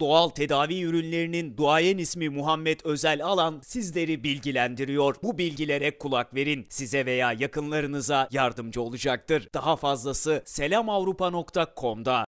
Doğal tedavi ürünlerinin duayen ismi Muhammed Özel Alan sizleri bilgilendiriyor. Bu bilgilere kulak verin. Size veya yakınlarınıza yardımcı olacaktır. Daha fazlası selamavrupa.com'da.